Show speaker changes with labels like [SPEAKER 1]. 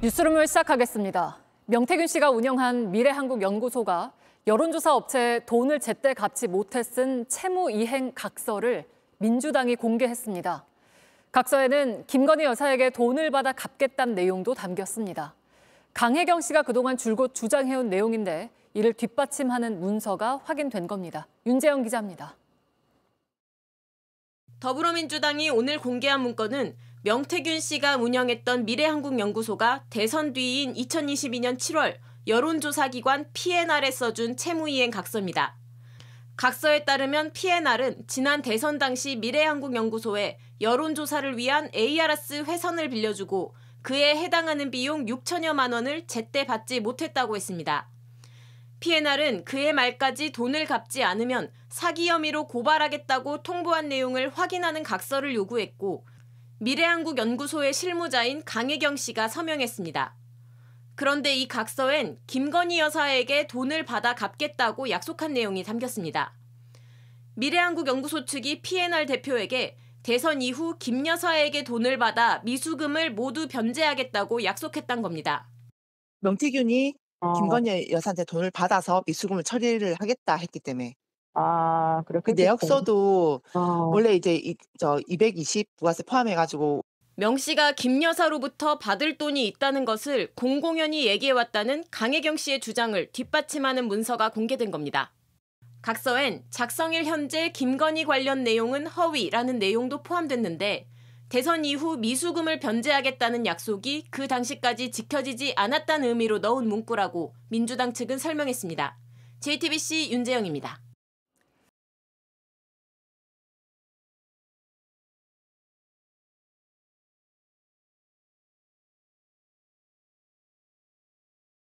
[SPEAKER 1] 뉴스룸을 시작하겠습니다. 명태균 씨가 운영한 미래한국연구소가 여론조사 업체에 돈을 제때 갚지 못해 쓴 채무 이행 각서를 민주당이 공개했습니다. 각서에는 김건희 여사에게 돈을 받아 갚겠다는 내용도 담겼습니다. 강혜경 씨가 그동안 줄곧 주장해온 내용인데 이를 뒷받침하는 문서가 확인된 겁니다. 윤재영 기자입니다.
[SPEAKER 2] 더불어민주당이 오늘 공개한 문건은 명태균 씨가 운영했던 미래한국연구소가 대선 뒤인 2022년 7월 여론조사기관 PNR에 써준 채무이행 각서입니다. 각서에 따르면 PNR은 지난 대선 당시 미래한국연구소에 여론조사를 위한 ARS 회선을 빌려주고 그에 해당하는 비용 6천여만 원을 제때 받지 못했다고 했습니다. PNR은 그의 말까지 돈을 갚지 않으면 사기 혐의로 고발하겠다고 통보한 내용을 확인하는 각서를 요구했고 미래한국연구소의 실무자인 강혜경 씨가 서명했습니다. 그런데 이 각서엔 김건희 여사에게 돈을 받아 갚겠다고 약속한 내용이 담겼습니다. 미래한국연구소 측이 PNR 대표에게 대선 이후 김 여사에게 돈을 받아 미수금을 모두 변제하겠다고 약속했던 겁니다.
[SPEAKER 3] 명태균이 어. 김건희 여사한테 돈을 받아서 미수금을 처리를 하겠다 했기 때문에 아, 그렇겠죠 그 내역서도 어. 원래 이제 이, 저220 부가세 포함해가지고
[SPEAKER 2] 명 씨가 김 여사로부터 받을 돈이 있다는 것을 공공연히 얘기해왔다는 강혜경 씨의 주장을 뒷받침하는 문서가 공개된 겁니다. 각서엔 작성일 현재 김건희 관련 내용은 허위라는 내용도 포함됐는데 대선 이후 미수금을 변제하겠다는 약속이 그 당시까지 지켜지지 않았다는 의미로 넣은 문구라고 민주당 측은 설명했습니다.
[SPEAKER 1] JTBC 윤재영입니다.